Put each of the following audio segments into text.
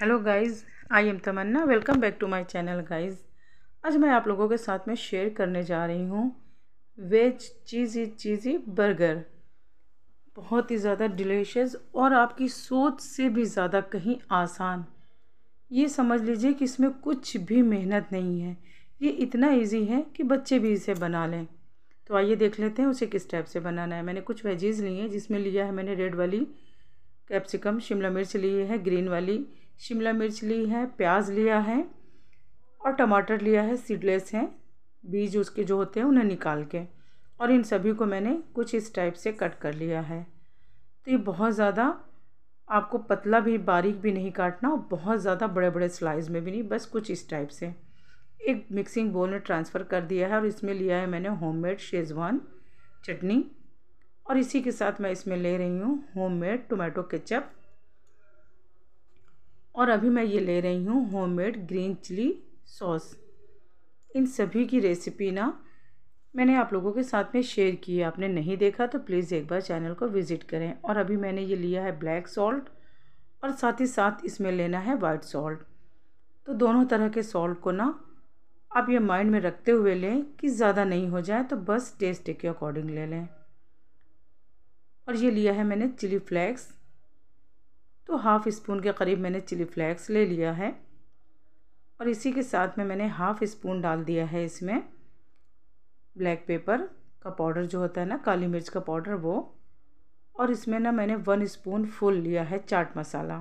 Hello guys I am Tamanna welcome back to my channel guys आज मैं आप लोगों के साथ में शेयर करने जा रही हूँ वेज चीज़ी चीज़ी बर्गर बहुत ही ज़्यादा डिलीशियस और आपकी सोच से भी ज़्यादा कहीं आसान ये समझ लीजिए कि इसमें कुछ भी मेहनत नहीं है ये इतना इजी है कि बच्चे भी इसे बना लें तो आइए देख लेते हैं उसे किस टाइप से बनाना है मैंने कुछ वेजीज़ ली हैं जिसमें लिया है मैंने रेड वाली कैप्सिकम शिमला मिर्च ली है ग्रीन वाली शिमला मिर्च ली है प्याज लिया है और टमाटर लिया है सीडलेस हैं बीज उसके जो होते हैं उन्हें निकाल के और इन सभी को मैंने कुछ इस टाइप से कट कर लिया है तो ये बहुत ज़्यादा आपको पतला भी बारीक भी नहीं काटना और बहुत ज़्यादा बड़े बड़े स्लाइस में भी नहीं बस कुछ इस टाइप से एक मिक्सिंग बोल में ट्रांसफ़र कर दिया है और इसमें लिया है मैंने होममेड शेज़वान चटनी और इसी के साथ मैं इसमें ले रही हूँ होममेड टोमेटो केचप और अभी मैं ये ले रही हूँ होममेड ग्रीन चिली सॉस इन सभी की रेसिपी ना मैंने आप लोगों के साथ में शेयर की है आपने नहीं देखा तो प्लीज़ एक बार चैनल को विज़िट करें और अभी मैंने ये लिया है ब्लैक सॉल्ट और साथ ही साथ इसमें लेना है वाइट सॉल्ट तो दोनों तरह के सॉल्ट को ना आप ये माइंड में रखते हुए लें कि ज़्यादा नहीं हो जाए तो बस टेस्ट के अकॉर्डिंग ले लें और ये लिया है मैंने चिली फ्लेक्स तो हाफ़ स्पून के करीब मैंने चिली फ्लेक्स ले लिया है और इसी के साथ में मैंने हाफ़ स्पून डाल दिया है इसमें ब्लैक पेपर का पाउडर जो होता है ना काली मिर्च का पाउडर वो और इसमें ना मैंने वन स्पून फुल लिया है चाट मसाला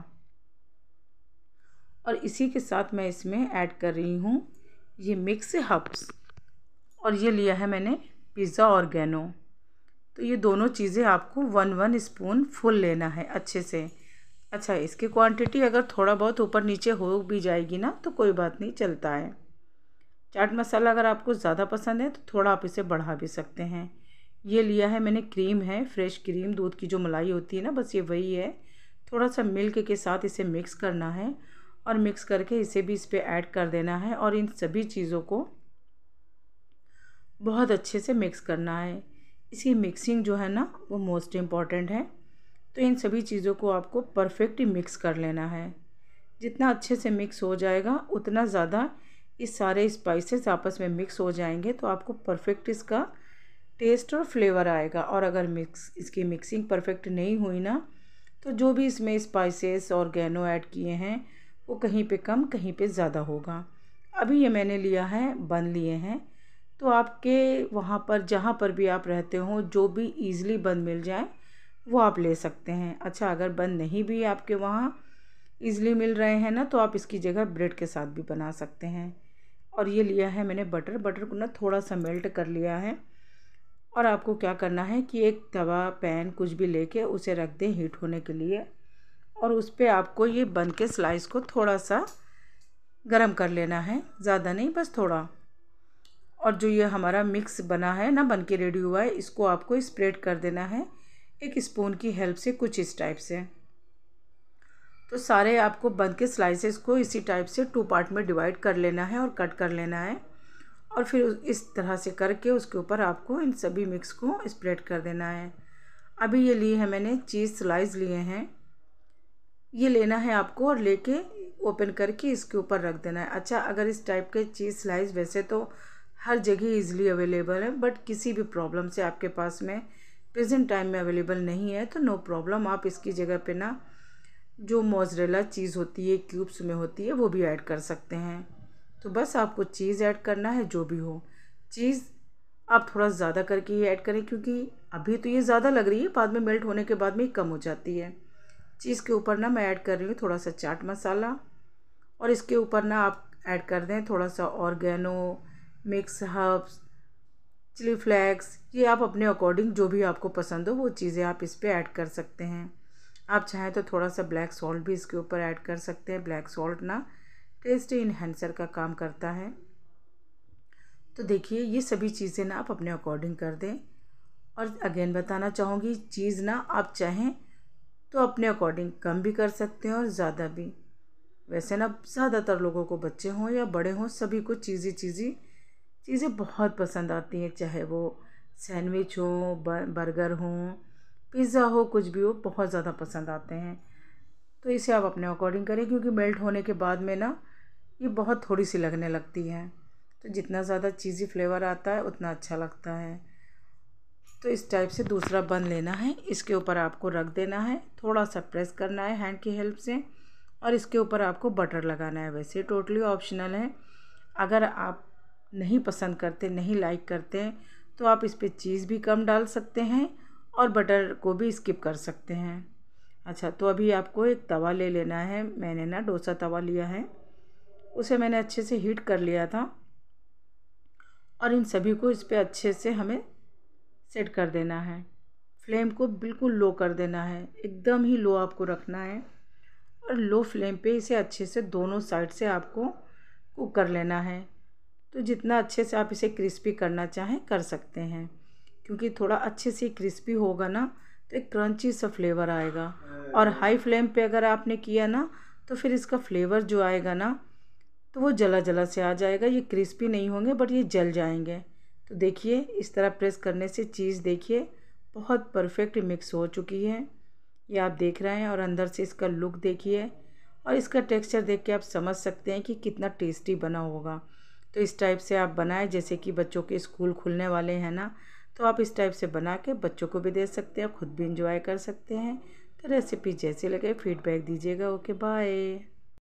और इसी के साथ मैं इसमें ऐड कर रही हूँ ये मिक्स हब्स और ये लिया है मैंने पिज़्ज़ा और गैनो तो ये दोनों चीज़ें आपको वन वन स्पून फुल लेना है अच्छे से अच्छा इसकी क्वांटिटी अगर थोड़ा बहुत ऊपर नीचे हो भी जाएगी ना तो कोई बात नहीं चलता है चाट मसाला अगर आपको ज़्यादा पसंद है तो थोड़ा आप इसे बढ़ा भी सकते हैं ये लिया है मैंने क्रीम है फ्रेश क्रीम दूध की जो मलाई होती है ना बस ये वही है थोड़ा सा मिल्क के साथ इसे मिक्स करना है और मिक्स करके इसे भी इस पर ऐड कर देना है और इन सभी चीज़ों को बहुत अच्छे से मिक्स करना है इसकी मिक्सिंग जो है ना वो मोस्ट इम्पॉर्टेंट है तो इन सभी चीज़ों को आपको परफेक्ट मिक्स कर लेना है जितना अच्छे से मिक्स हो जाएगा उतना ज़्यादा इस सारे स्पाइसेस आपस में मिक्स हो जाएंगे तो आपको परफेक्ट इसका टेस्ट और फ्लेवर आएगा और अगर मिक्स इसकी मिक्सिंग परफेक्ट नहीं हुई ना तो जो भी इसमें स्पाइसेस और गैनो ऐड किए हैं वो कहीं पे कम कहीं पे ज़्यादा होगा अभी ये मैंने लिया है बन लिए हैं तो आपके वहाँ पर जहाँ पर भी आप रहते हो जो भी ईज़िली बन मिल जाए वो आप ले सकते हैं अच्छा अगर बन नहीं भी आपके वहाँ ईज़िली मिल रहे हैं ना तो आप इसकी जगह ब्रेड के साथ भी बना सकते हैं और ये लिया है मैंने बटर बटर को ना थोड़ा सा मेल्ट कर लिया है और आपको क्या करना है कि एक तवा पैन कुछ भी लेके उसे रख दें हीट होने के लिए और उस पर आपको ये बन के स्लाइस को थोड़ा सा गरम कर लेना है ज़्यादा नहीं बस थोड़ा और जो ये हमारा मिक्स बना है ना बन के रेडी हुआ है इसको आपको स्प्रेड कर देना है एक स्पून की हेल्प से कुछ इस टाइप से तो सारे आपको बंद के स्लाइसेस को इसी टाइप से टू पार्ट में डिवाइड कर लेना है और कट कर लेना है और फिर इस तरह से करके उसके ऊपर आपको इन सभी मिक्स को स्प्रेड कर देना है अभी ये लिए हैं मैंने चीज़ स्लाइस लिए हैं ये लेना है आपको और लेके ओपन करके इसके ऊपर रख देना है अच्छा अगर इस टाइप के चीज़ स्लाइस वैसे तो हर जगह इजीली अवेलेबल है बट किसी भी प्रॉब्लम से आपके पास में प्रेजेंट टाइम में अवेलेबल नहीं है तो नो प्रॉब्लम आप इसकी जगह पे ना जो मोजरेला चीज़ होती है क्यूब्स में होती है वो भी ऐड कर सकते हैं तो बस आपको चीज़ ऐड करना है जो भी हो चीज़ आप थोड़ा ज़्यादा करके ही ऐड करें क्योंकि अभी तो ये ज़्यादा लग रही है बाद में मेल्ट होने के बाद में कम हो जाती है चीज़ के ऊपर ना मैं ऐड कर रही हूँ थोड़ा सा चाट मसाला और इसके ऊपर ना आप ऐड कर दें थोड़ा सा oregano mix herbs chilli flakes ये आप अपने अकॉर्डिंग जो भी आपको पसंद हो वो चीज़ें आप इस पर ऐड कर सकते हैं आप चाहें तो थोड़ा सा ब्लैक सॉल्ट भी इसके ऊपर ऐड कर सकते हैं ब्लैक सॉल्ट ना टेस्ट इन्हेंसर का काम करता है तो देखिए ये सभी चीज़ें ना आप अपने अकॉर्डिंग कर दें और अगेन बताना चाहूँगी चीज़ ना आप चाहें तो अपने अकॉर्डिंग कम भी कर सकते हैं और ज़्यादा भी वैसे ना ज़्यादातर लोगों को बच्चे हों या बड़े हों सभी को चीज़ी चीज़ी चीज़ें बहुत पसंद आती हैं चाहे वो सैंडविच हो बर्गर हो पिज़्ज़ा हो कुछ भी हो बहुत ज़्यादा पसंद आते हैं तो इसे आप अपने अकॉर्डिंग करें क्योंकि मेल्ट होने के बाद में ना ये बहुत थोड़ी सी लगने लगती है तो जितना ज़्यादा चीज़ी फ्लेवर आता है उतना अच्छा लगता है तो इस टाइप से दूसरा बन लेना है इसके ऊपर आपको रख देना है थोड़ा सा प्रेस करना है हैंड की हेल्प से और इसके ऊपर आपको बटर लगाना है वैसे टोटली ऑप्शनल है अगर आप नहीं पसंद करते नहीं लाइक करते तो आप इस पर चीज़ भी कम डाल सकते हैं और बटर को भी स्किप कर सकते हैं अच्छा तो अभी आपको एक तवा ले लेना है मैंने ना डोसा तवा लिया है उसे मैंने अच्छे से हीट कर लिया था और इन सभी को इस पर अच्छे से हमें सेट कर देना है फ्लेम को बिल्कुल लो कर देना है एकदम ही लो आपको रखना है और लो फ्लेम पे इसे अच्छे से दोनों साइड से आपको कुक कर लेना है तो जितना अच्छे से आप इसे क्रिस्पी करना चाहें कर सकते हैं क्योंकि थोड़ा अच्छे से क्रिस्पी होगा ना तो एक क्रंची सा फ्लेवर आएगा और हाँ। हाई फ्लेम पे अगर आपने किया ना तो फिर इसका फ्लेवर जो आएगा ना तो वो जला जला से आ जाएगा ये क्रिस्पी नहीं होंगे बट ये जल जाएंगे तो देखिए इस तरह प्रेस करने से चीज़ देखिए बहुत परफेक्ट मिक्स हो चुकी है ये आप देख रहे हैं और अंदर से इसका लुक देखिए और इसका टेक्सचर देख के आप समझ सकते हैं कि कितना टेस्टी बना होगा तो इस टाइप से आप बनाएं जैसे कि बच्चों के स्कूल खुलने वाले हैं ना तो आप इस टाइप से बना के बच्चों को भी दे सकते हैं खुद भी इंजॉय कर सकते हैं तो रेसिपी जैसी लगे फीडबैक दीजिएगा ओके बाय